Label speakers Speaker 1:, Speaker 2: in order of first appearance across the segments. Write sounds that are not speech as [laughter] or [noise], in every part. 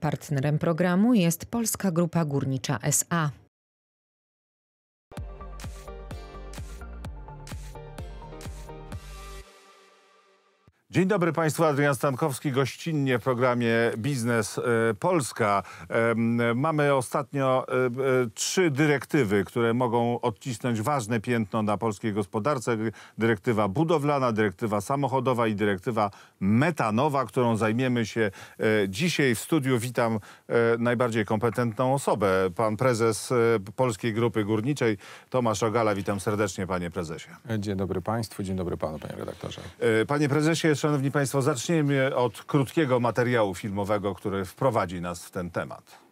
Speaker 1: Partnerem programu jest Polska Grupa Górnicza SA.
Speaker 2: Dzień dobry Państwu, Adrian Stankowski, gościnnie w programie Biznes e, Polska. Mamy ostatnio e, e, trzy dyrektywy, które mogą odcisnąć ważne piętno na polskiej gospodarce. Dyrektywa budowlana, dyrektywa samochodowa i dyrektywa metanowa, którą zajmiemy się dzisiaj w studiu. Witam najbardziej kompetentną osobę, pan prezes Polskiej Grupy Górniczej Tomasz Ogala. Witam serdecznie panie prezesie. Dzień dobry Państwu, dzień dobry panu panie redaktorze. Panie prezesie, Szanowni Państwo, zaczniemy od krótkiego materiału filmowego, który wprowadzi nas w ten temat.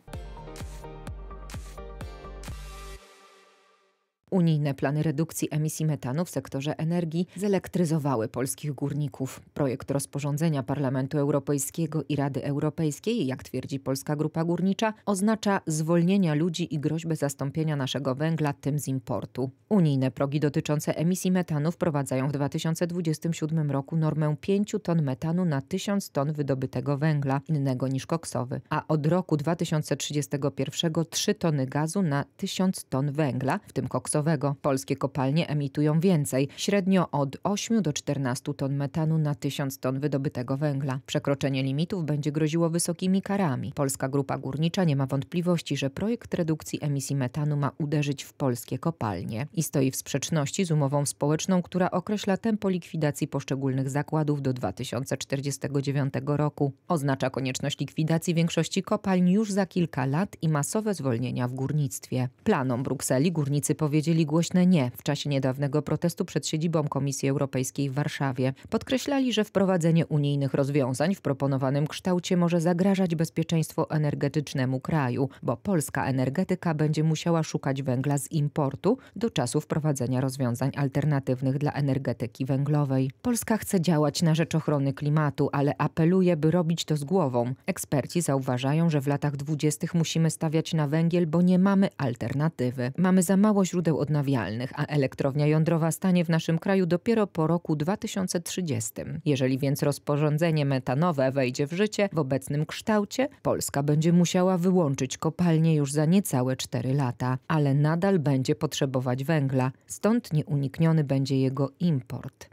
Speaker 1: Unijne plany redukcji emisji metanu w sektorze energii zelektryzowały polskich górników. Projekt rozporządzenia Parlamentu Europejskiego i Rady Europejskiej, jak twierdzi Polska Grupa Górnicza, oznacza zwolnienia ludzi i groźbę zastąpienia naszego węgla tym z importu. Unijne progi dotyczące emisji metanu wprowadzają w 2027 roku normę 5 ton metanu na 1000 ton wydobytego węgla, innego niż koksowy, a od roku 2031 3 tony gazu na 1000 ton węgla, w tym koksowy Polskie kopalnie emitują więcej, średnio od 8 do 14 ton metanu na 1000 ton wydobytego węgla. Przekroczenie limitów będzie groziło wysokimi karami. Polska Grupa Górnicza nie ma wątpliwości, że projekt redukcji emisji metanu ma uderzyć w polskie kopalnie i stoi w sprzeczności z umową społeczną, która określa tempo likwidacji poszczególnych zakładów do 2049 roku. Oznacza konieczność likwidacji większości kopalń już za kilka lat i masowe zwolnienia w górnictwie. Planom Brukseli górnicy powiedzieli, wypowiedzieli głośne nie w czasie niedawnego protestu przed siedzibą Komisji Europejskiej w Warszawie. Podkreślali, że wprowadzenie unijnych rozwiązań w proponowanym kształcie może zagrażać bezpieczeństwu energetycznemu kraju, bo polska energetyka będzie musiała szukać węgla z importu do czasu wprowadzenia rozwiązań alternatywnych dla energetyki węglowej. Polska chce działać na rzecz ochrony klimatu, ale apeluje, by robić to z głową. Eksperci zauważają, że w latach dwudziestych musimy stawiać na węgiel, bo nie mamy alternatywy. Mamy za mało źródeł źródeł odnawialnych, a elektrownia jądrowa stanie w naszym kraju dopiero po roku 2030. Jeżeli więc rozporządzenie metanowe wejdzie w życie w obecnym kształcie, Polska będzie musiała wyłączyć kopalnie już za niecałe 4 lata, ale nadal będzie potrzebować węgla, stąd nieunikniony będzie jego import.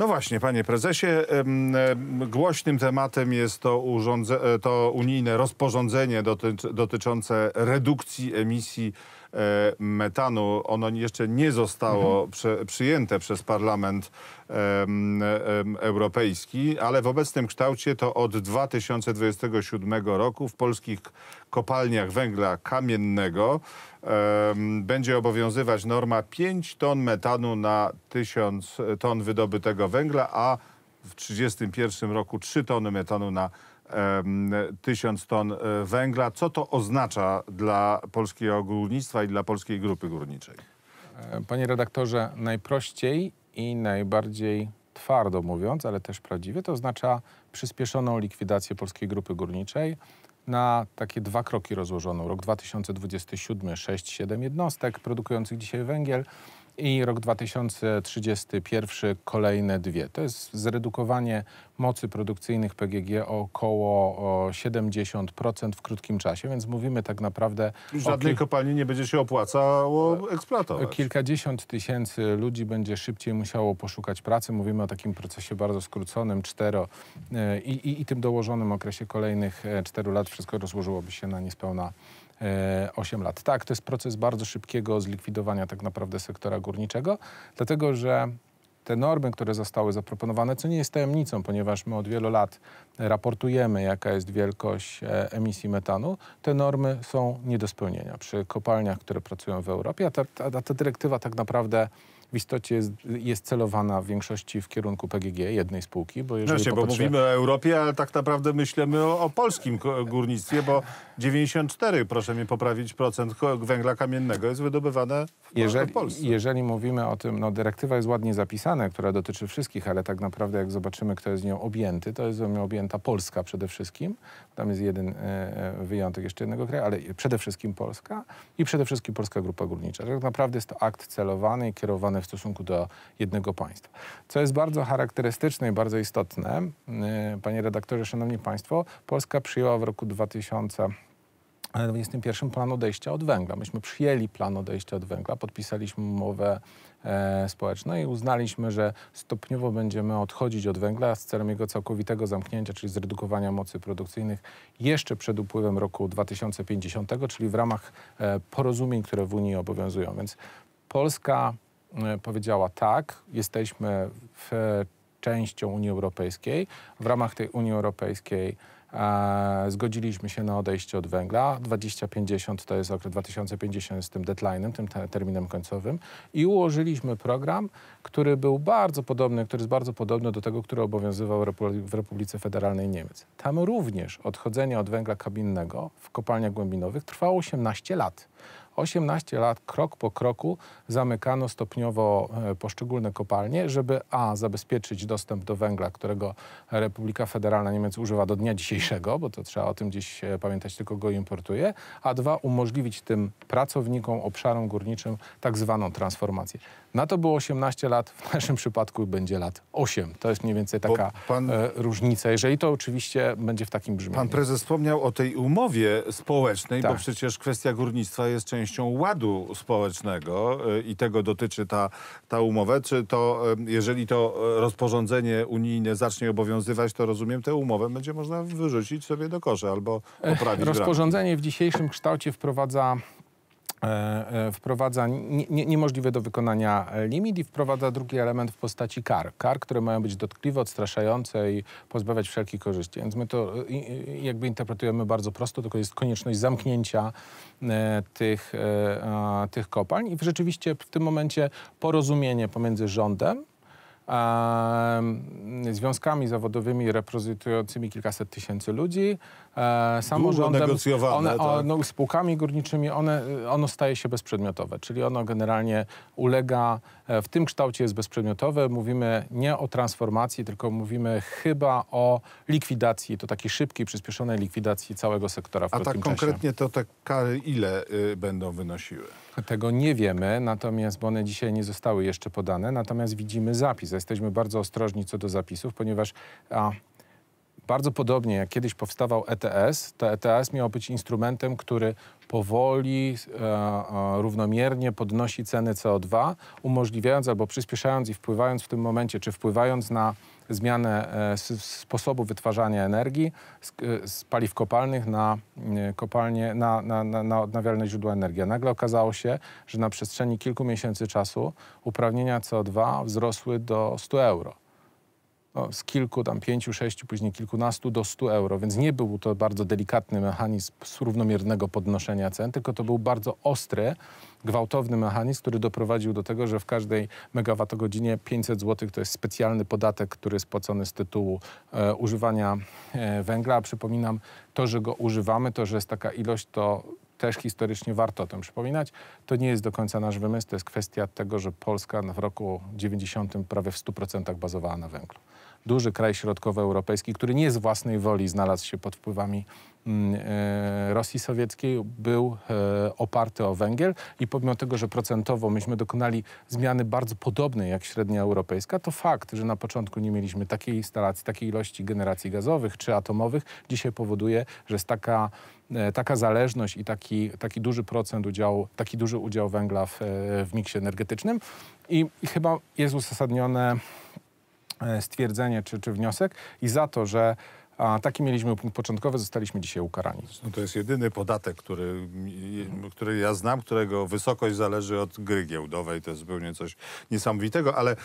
Speaker 2: No właśnie, panie prezesie, głośnym tematem jest to, e, to unijne rozporządzenie dotyczące redukcji emisji e, metanu. Ono jeszcze nie zostało mhm. przyjęte przez Parlament Europejski, ale w obecnym kształcie to od 2027 roku w polskich kopalniach węgla kamiennego będzie obowiązywać norma 5 ton metanu na 1000 ton wydobytego węgla, a w 1931 roku 3 tony metanu na 1000 ton e, węgla. Co to oznacza dla polskiego górnictwa i dla polskiej grupy górniczej? E, panie redaktorze, najprościej i najbardziej twardo
Speaker 3: mówiąc, ale też prawdziwie, to oznacza przyspieszoną likwidację polskiej grupy górniczej, na takie dwa kroki rozłożoną. Rok 2027, 6-7 jednostek produkujących dzisiaj węgiel i rok 2031 kolejne dwie. To jest zredukowanie mocy produkcyjnych PGG o około 70% w krótkim czasie, więc mówimy tak naprawdę... I żadnej kopalni nie będzie się opłacało eksploatować. Kilkadziesiąt tysięcy ludzi będzie szybciej musiało poszukać pracy. Mówimy o takim procesie bardzo skróconym, cztero e, i, i, i tym dołożonym okresie kolejnych e, czteru lat. Wszystko rozłożyłoby się na niespełna 8 e, lat. Tak, to jest proces bardzo szybkiego zlikwidowania tak naprawdę sektora górniczego, dlatego że te normy, które zostały zaproponowane, co nie jest tajemnicą, ponieważ my od wielu lat raportujemy, jaka jest wielkość e, emisji metanu, te normy są nie do spełnienia przy kopalniach, które pracują w Europie, a ta, ta, ta dyrektywa tak naprawdę w istocie jest, jest celowana w większości w kierunku PGG, jednej spółki. Bo, jeżeli popatrzę... bo mówimy
Speaker 2: o Europie, ale tak naprawdę myślimy o, o polskim górnictwie, bo 94, proszę mi poprawić, procent węgla kamiennego jest wydobywane w
Speaker 3: jeżeli, Polsce. Jeżeli mówimy o tym, no dyrektywa jest ładnie zapisana, która dotyczy wszystkich, ale tak naprawdę jak zobaczymy, kto jest nią objęty, to jest nią objęta Polska przede wszystkim. Tam jest jeden e, e, wyjątek jeszcze jednego kraju, ale przede wszystkim Polska i przede wszystkim Polska Grupa Górnicza. Tak naprawdę jest to akt celowany i kierowany w stosunku do jednego państwa. Co jest bardzo charakterystyczne i bardzo istotne, y, panie redaktorze, szanowni państwo, Polska przyjęła w roku 2000 21 plan odejścia od węgla. Myśmy przyjęli plan odejścia od węgla, podpisaliśmy umowę e, społeczną i uznaliśmy, że stopniowo będziemy odchodzić od węgla z celem jego całkowitego zamknięcia, czyli zredukowania mocy produkcyjnych jeszcze przed upływem roku 2050, czyli w ramach e, porozumień, które w Unii obowiązują. Więc Polska E, powiedziała tak, jesteśmy w, częścią Unii Europejskiej. W ramach tej Unii Europejskiej e, zgodziliśmy się na odejście od węgla. 2050 to jest okres 2050 z tym deadline'em, tym terminem końcowym i ułożyliśmy program, który był bardzo podobny, który jest bardzo podobny do tego, który obowiązywał w Republice Federalnej Niemiec. Tam również odchodzenie od węgla kabinnego w kopalniach głębinowych trwało 18 lat. 18 lat krok po kroku zamykano stopniowo e, poszczególne kopalnie, żeby a zabezpieczyć dostęp do węgla, którego Republika Federalna Niemiec używa do dnia dzisiejszego, bo to trzeba o tym gdzieś e, pamiętać, tylko go importuje, a dwa umożliwić tym pracownikom obszarom górniczym tak zwaną transformację. Na to było 18 lat, w naszym przypadku będzie lat 8. To jest mniej
Speaker 2: więcej taka pan, e, różnica, jeżeli to oczywiście będzie w takim brzmieniu. Pan prezes wspomniał o tej umowie społecznej, tak. bo przecież kwestia górnictwa jest częścią ładu społecznego e, i tego dotyczy ta, ta umowa. Czy to, e, jeżeli to e, rozporządzenie unijne zacznie obowiązywać, to rozumiem, tę umowę będzie można wyrzucić sobie do kosza albo poprawić. Rozporządzenie
Speaker 3: w dzisiejszym kształcie wprowadza E, e, wprowadza nie, nie, niemożliwy do wykonania limit i wprowadza drugi element w postaci kar. Kar, które mają być dotkliwe, odstraszające i pozbawiać wszelkich korzyści. Więc my to e, jakby interpretujemy bardzo prosto, tylko jest konieczność zamknięcia tych, tych kopalń i rzeczywiście w tym momencie porozumienie pomiędzy rządem związkami zawodowymi reprezentującymi kilkaset tysięcy ludzi, e, samorządem, negocjowane, one, one, tak. No, spółkami górniczymi, one, e, ono staje się bezprzedmiotowe, czyli ono generalnie ulega, e, w tym kształcie jest bezprzedmiotowe. Mówimy nie o transformacji, tylko mówimy chyba o likwidacji, to takiej szybkiej, przyspieszonej likwidacji całego sektora w A tak konkretnie
Speaker 2: czasie. to te kary ile y, będą wynosiły?
Speaker 3: Tego nie wiemy, natomiast, bo one dzisiaj nie zostały jeszcze podane, natomiast widzimy zapis. Jesteśmy bardzo ostrożni co do zapisów, ponieważ a, bardzo podobnie jak kiedyś powstawał ETS, to ETS miał być instrumentem, który powoli, e, e, równomiernie podnosi ceny CO2, umożliwiając albo przyspieszając i wpływając w tym momencie, czy wpływając na zmianę e, sposobu wytwarzania energii z e, paliw kopalnych na, e, kopalnie, na, na, na odnawialne źródła energii. nagle okazało się, że na przestrzeni kilku miesięcy czasu uprawnienia CO2 wzrosły do 100 euro no, z kilku, tam pięciu, sześciu, później kilkunastu do 100 euro, więc nie był to bardzo delikatny mechanizm równomiernego podnoszenia cen, tylko to był bardzo ostry, gwałtowny mechanizm, który doprowadził do tego, że w każdej megawattogodzinie 500 zł to jest specjalny podatek, który jest płacony z tytułu e, używania e, węgla. A przypominam, to, że go używamy, to, że jest taka ilość, to też historycznie warto o tym przypominać. To nie jest do końca nasz wymysł, to jest kwestia tego, że Polska w roku 90 prawie w 100% bazowała na węglu duży kraj środkowoeuropejski, który nie z własnej woli znalazł się pod wpływami mm, e, Rosji Sowieckiej był e, oparty o węgiel i pomimo tego, że procentowo myśmy dokonali zmiany bardzo podobnej jak średnia europejska, to fakt, że na początku nie mieliśmy takiej instalacji, takiej ilości generacji gazowych czy atomowych, dzisiaj powoduje, że jest taka, e, taka zależność i taki, taki duży procent udziału, taki duży udział węgla w, w miksie energetycznym i, i chyba jest uzasadnione E, stwierdzenie czy, czy wniosek i za to, że a taki mieliśmy punkt początkowy, zostaliśmy dzisiaj ukarani. No to
Speaker 2: jest jedyny podatek, który, który ja znam, którego wysokość zależy od gry giełdowej. To jest zupełnie coś niesamowitego, ale e,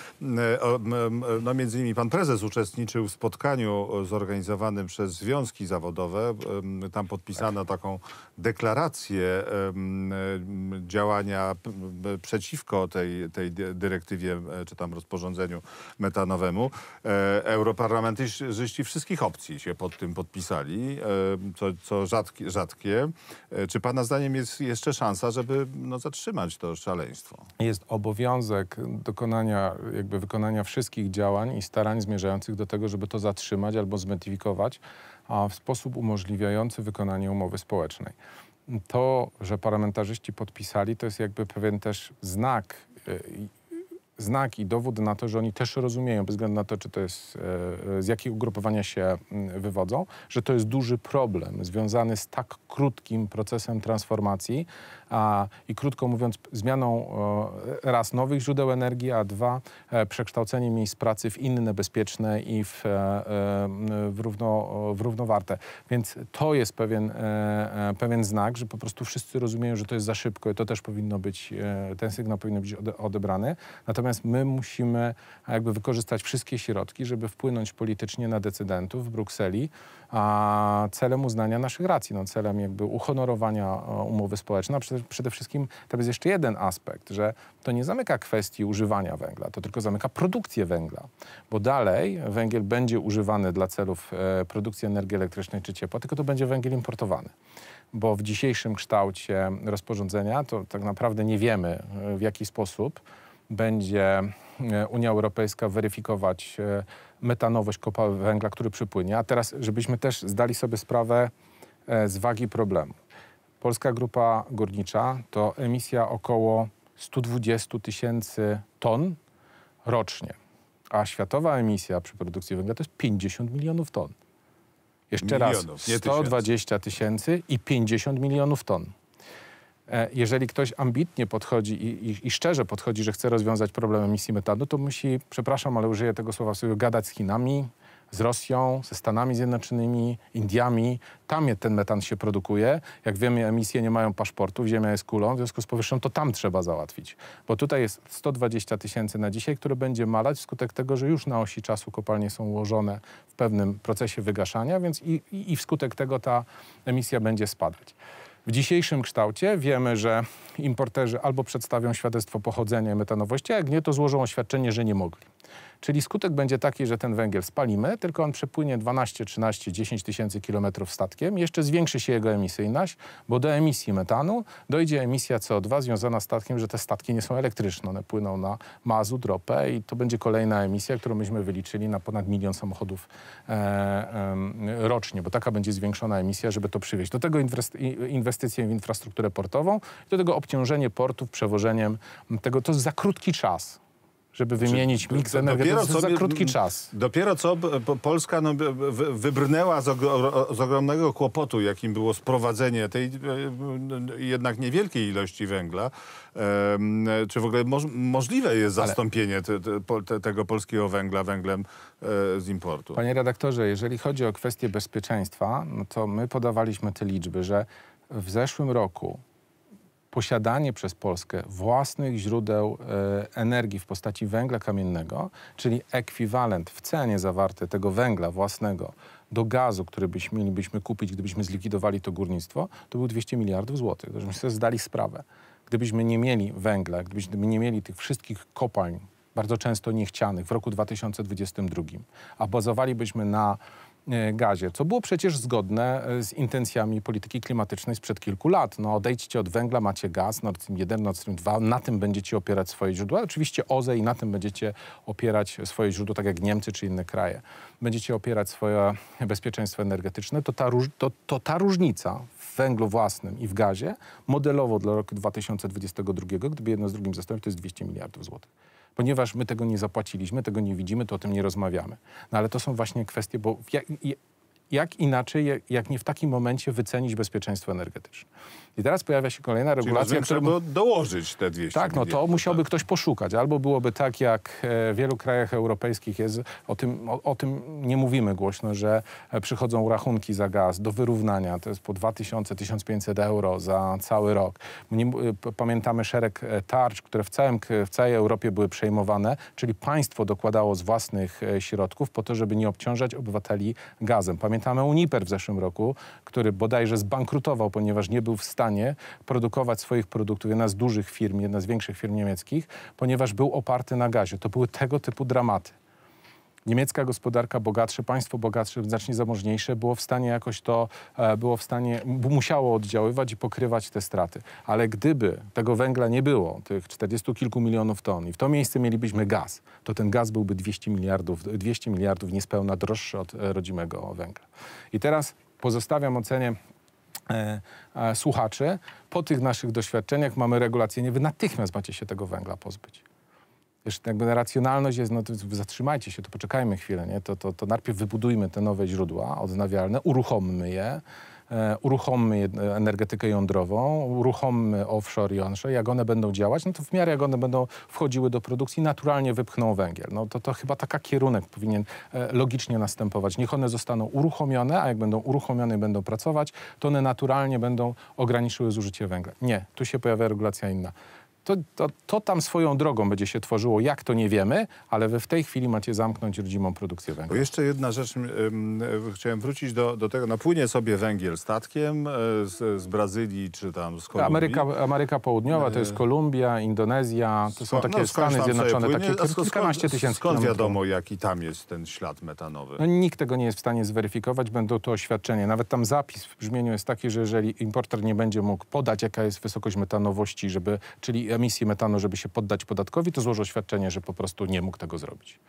Speaker 2: no między innymi pan prezes uczestniczył w spotkaniu zorganizowanym przez związki zawodowe. Tam podpisano tak. taką deklarację działania przeciwko tej, tej dyrektywie, e, czy tam rozporządzeniu metanowemu. E, europarlamentarzyści wszystkich opcji się pod tym podpisali, e, co, co rzadkie, rzadkie. Czy Pana zdaniem jest jeszcze szansa, żeby no, zatrzymać to szaleństwo?
Speaker 3: Jest obowiązek dokonania, jakby wykonania wszystkich działań i starań zmierzających do tego, żeby to zatrzymać albo zmentyfikować, a w sposób umożliwiający wykonanie umowy społecznej. To, że parlamentarzyści podpisali, to jest jakby pewien też znak e, znak i dowód na to, że oni też rozumieją, bez względu na to, czy to jest, e, e, z jakiego ugrupowania się mm, wywodzą, że to jest duży problem związany z tak krótkim procesem transformacji a, i krótko mówiąc zmianą e, raz nowych źródeł energii, a dwa przekształceniem miejsc pracy w inne bezpieczne i w, w, równo, w równowarte. Więc to jest pewien, pewien znak, że po prostu wszyscy rozumieją, że to jest za szybko i to też powinno być, ten sygnał powinien być odebrany. Natomiast Natomiast my musimy jakby wykorzystać wszystkie środki, żeby wpłynąć politycznie na decydentów w Brukseli a celem uznania naszych racji, no celem jakby uhonorowania e, umowy społecznej. Przede, przede wszystkim to jest jeszcze jeden aspekt, że to nie zamyka kwestii używania węgla, to tylko zamyka produkcję węgla, bo dalej węgiel będzie używany dla celów e, produkcji energii elektrycznej czy ciepła, tylko to będzie węgiel importowany bo w dzisiejszym kształcie rozporządzenia to tak naprawdę nie wiemy, e, w jaki sposób będzie e, Unia Europejska weryfikować e, metanowość kopalni węgla, który przypłynie. A teraz, żebyśmy też zdali sobie sprawę e, z wagi problemu. Polska Grupa Górnicza to emisja około 120 tysięcy ton rocznie, a światowa emisja przy produkcji węgla to jest 50 milionów ton. Jeszcze milionów, raz, 120 tysięcy i 50 milionów ton. E, jeżeli ktoś ambitnie podchodzi i, i, i, szczerze podchodzi, że chce rozwiązać problem emisji metanu, to musi, przepraszam, ale użyję tego słowa sobie, gadać z Chinami, z Rosją, ze Stanami Zjednoczonymi, Indiami. Tam ten metan się produkuje. Jak wiemy, emisje nie mają paszportów, ziemia jest kulą, w związku z powyższym to tam trzeba załatwić. Bo tutaj jest 120 tysięcy na dzisiaj, które będzie malać wskutek tego, że już na osi czasu kopalnie są ułożone w pewnym procesie wygaszania, więc i, i, i wskutek tego ta emisja będzie spadać. W dzisiejszym kształcie wiemy, że importerzy albo przedstawią świadectwo pochodzenia i metanowości, a jak nie, to złożą oświadczenie, że nie mogli. Czyli skutek będzie taki, że ten węgiel spalimy, tylko on przepłynie 12, 13, 10 tysięcy kilometrów statkiem. Jeszcze zwiększy się jego emisyjność, bo do emisji metanu dojdzie emisja CO2 związana z statkiem, że te statki nie są elektryczne. One płyną na mazut, ropę i to będzie kolejna emisja, którą myśmy wyliczyli na ponad milion samochodów e, e, rocznie, bo taka będzie zwiększona emisja, żeby to przywieźć. Do tego inwestycje w infrastrukturę portową, do tego obciążenie portów przewożeniem tego. To jest za krótki czas żeby znaczy, wymienić miks energetyczny dopiero co, za krótki czas.
Speaker 2: Dopiero co e, Polska no, wybrnęła z, ogro, z, ogromnego kłopotu, jakim było sprowadzenie tej e, jednak niewielkiej ilości węgla. E, czy w ogóle możliwe jest zastąpienie te, te, tego polskiego węgla węglem z importu? Panie
Speaker 3: redaktorze, jeżeli chodzi o kwestię bezpieczeństwa, no to my podawaliśmy te liczby, że w zeszłym roku posiadanie przez Polskę własnych źródeł e, energii w postaci węgla kamiennego, czyli ekwiwalent w cenie zawarty tego węgla własnego do gazu, który byśmy mielibyśmy kupić, gdybyśmy zlikwidowali to górnictwo, to był 200 miliardów złotych. Żebyśmy sobie zdali sprawę. Gdybyśmy nie mieli węgla, gdybyśmy nie mieli tych wszystkich kopalń, bardzo często niechcianych w roku 2022, a bazowalibyśmy na E, gazie, co było przecież zgodne e, z intencjami polityki klimatycznej sprzed kilku lat. No odejdźcie od węgla, macie gaz, Nord Stream 1, Nord Stream 2, na tym będziecie opierać swoje źródła. Oczywiście OZE i na tym będziecie opierać swoje źródła, tak jak Niemcy czy inne kraje. Będziecie opierać swoje bezpieczeństwo energetyczne. To ta, to, to ta różnica w węglu własnym i w gazie modelowo dla roku 2022, gdyby jedno z drugim zastąpić, to jest 200 miliardów złotych ponieważ my tego nie zapłaciliśmy, tego nie widzimy, to o tym nie rozmawiamy. No ale to są właśnie kwestie, bo jak, jak inaczej, jak nie w takim momencie wycenić bezpieczeństwo energetyczne? I teraz pojawia się kolejna regulacja, która... by
Speaker 2: dołożyć te 200 Tak, no to
Speaker 3: musiałby tak? ktoś poszukać. Albo byłoby tak, jak e, w wielu krajach europejskich jest, o tym, o, o tym nie mówimy głośno, że e, przychodzą rachunki za gaz do wyrównania. To jest po 2000-1500 euro za cały rok. E, pamiętamy szereg tarcz, które w, całym, w całej Europie były przejmowane, czyli państwo dokładało z własnych środków po to, żeby nie obciążać obywateli gazem. Pamiętamy Uniper w zeszłym roku, który bodajże zbankrutował, ponieważ nie był w stanie stanie produkować swoich produktów, jedna z dużych firm, jedna z większych firm niemieckich, ponieważ był oparty na gazie. To były tego typu dramaty. Niemiecka gospodarka bogatsze, państwo bogatsze, znacznie zamożniejsze było w stanie jakoś to, e, było w stanie, musiało oddziaływać i pokrywać te straty. Ale gdyby tego węgla nie było, tych 40 kilku milionów ton i w to miejsce mielibyśmy gaz, to ten gaz byłby 200 miliardów, 200 miliardów niespełna droższy od e, rodzimego węgla. I teraz pozostawiam ocenie E, słuchaczy, po tych naszych doświadczeniach mamy regulację, nie wy natychmiast macie się tego węgla pozbyć. Wiesz, jakby racjonalność jest, no to zatrzymajcie się, to poczekajmy chwilę, nie? To, to, to najpierw wybudujmy te nowe źródła odnawialne, uruchommy je, E, uruchommy energetykę jądrową, uruchommy offshore i onshore, jak one będą działać, no to w miarę jak one będą wchodziły do produkcji, naturalnie wypchną węgiel. No to, to chyba taki kierunek powinien e, logicznie następować. Niech one zostaną uruchomione, a jak będą uruchomione i będą pracować, to one naturalnie będą ograniczyły zużycie węgla. Nie, tu się pojawia regulacja inna. To, to, to, tam swoją drogą będzie się tworzyło, jak to nie wiemy, ale wy w tej chwili macie zamknąć rodzimą produkcję węgla. Bo jeszcze
Speaker 2: jedna rzecz, chciałem wrócić do, do tego, no płynie sobie węgiel statkiem e, z, z Brazylii czy tam z Kolumbii. Ameryka,
Speaker 3: Ameryka Południowa, to jest e, Kolumbia, Indonezja, to są takie no, Stany Zjednoczone, płynie, takie skąd, kilkanaście tysięcy Skąd wiadomo,
Speaker 2: jaki tam jest ten ślad metanowy? No, nikt
Speaker 3: tego nie jest w stanie zweryfikować, będą to oświadczenia. Nawet tam zapis w brzmieniu jest taki, że jeżeli importer nie będzie mógł podać, jaka jest wysokość metanowości, żeby, czyli e, emisji metanu, żeby się poddać podatkowi, to złożył oświadczenie, że po prostu nie mógł tego zrobić.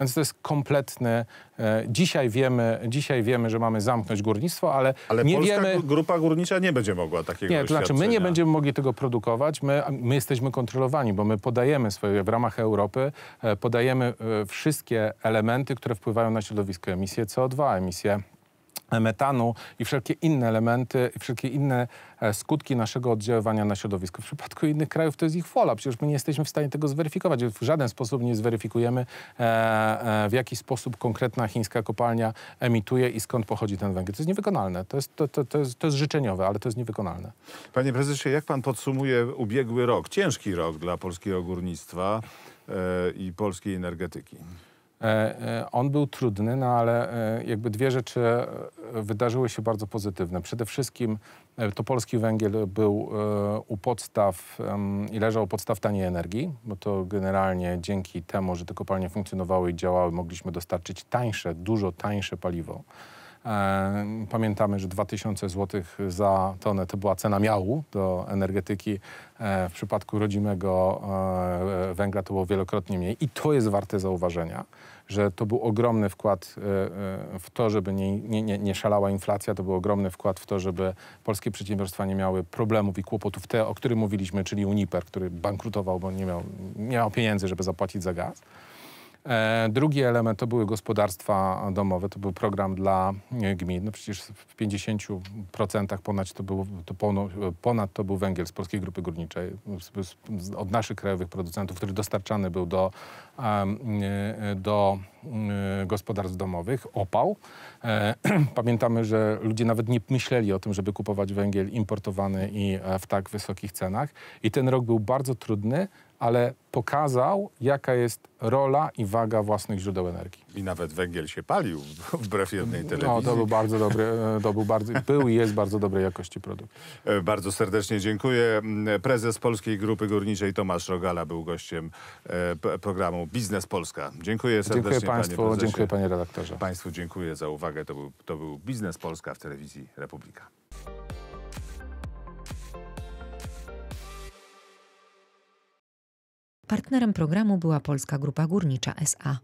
Speaker 3: Więc to jest kompletny. E, dzisiaj wiemy, dzisiaj wiemy, że mamy zamknąć górnictwo, ale, ale nie wiemy.
Speaker 2: Grupa górnicza nie będzie mogła takiego Nie, to znaczy my
Speaker 3: nie będziemy mogli tego produkować. My, my jesteśmy kontrolowani, bo my podajemy swoje w ramach Europy e, podajemy e, wszystkie elementy, które wpływają na środowisko, emisję CO2, emisję metanu i wszelkie inne elementy, wszelkie inne e, skutki naszego oddziaływania na środowisko. W przypadku innych krajów to jest ich wola, przecież my nie jesteśmy w stanie tego zweryfikować. W żaden sposób nie zweryfikujemy, e, e, w jaki sposób konkretna chińska kopalnia emituje i skąd pochodzi ten węgiel. To jest niewykonalne, to jest, to, to, to, jest, to jest życzeniowe, ale to jest niewykonalne.
Speaker 2: Panie prezesie, jak pan podsumuje ubiegły rok, ciężki rok dla polskiego górnictwa i polskiej energetyki? E, e, on był trudny,
Speaker 3: no ale e, jakby dwie rzeczy wydarzyły się bardzo pozytywne. Przede wszystkim to polski węgiel był u podstaw i leżał u podstaw taniej energii, bo to generalnie dzięki temu, że te kopalnie funkcjonowały i działały, mogliśmy dostarczyć tańsze, dużo tańsze paliwo. Pamiętamy, że 2000 zł za tonę to była cena miału do energetyki. W przypadku rodzimego węgla to było wielokrotnie mniej i to jest warte zauważenia że to był ogromny wkład e, e, w to, żeby nie, nie, nie szalała inflacja, to był ogromny wkład w to, żeby polskie przedsiębiorstwa nie miały problemów i kłopotów, te, o których mówiliśmy, czyli Uniper, który bankrutował, bo nie miał, nie miał pieniędzy, żeby zapłacić za gaz. E, drugi element to były gospodarstwa domowe, to był program dla e, gmin. No przecież w 50% ponad to, był, to ponad to był węgiel z Polskiej Grupy Górniczej, od naszych krajowych producentów, który dostarczany był do, e, do gospodarstw domowych, opał. [clears throat] Pamiętamy, że ludzie nawet nie myśleli o tym, żeby kupować węgiel importowany i w tak wysokich cenach. I ten rok był bardzo trudny, ale pokazał, jaka jest rola i waga własnych źródeł energii. I
Speaker 2: nawet węgiel się palił wbrew jednej no, telewizji. No, to był bardzo dobry, e, to był, bardzo, był i jest bardzo dobrej jakości produkt. E, bardzo serdecznie dziękuję. Mm, prezes Polskiej Grupy Górniczej Tomasz Rogala był gościem e, programu Biznes Polska. Dziękuję serdecznie Dziękuję Państwu, panie dziękuję panie redaktorze. Państwu dziękuję za uwagę. To był, to był Biznes Polska w telewizji Republika.
Speaker 1: Partnerem programu była Polska Grupa Górnicza SA.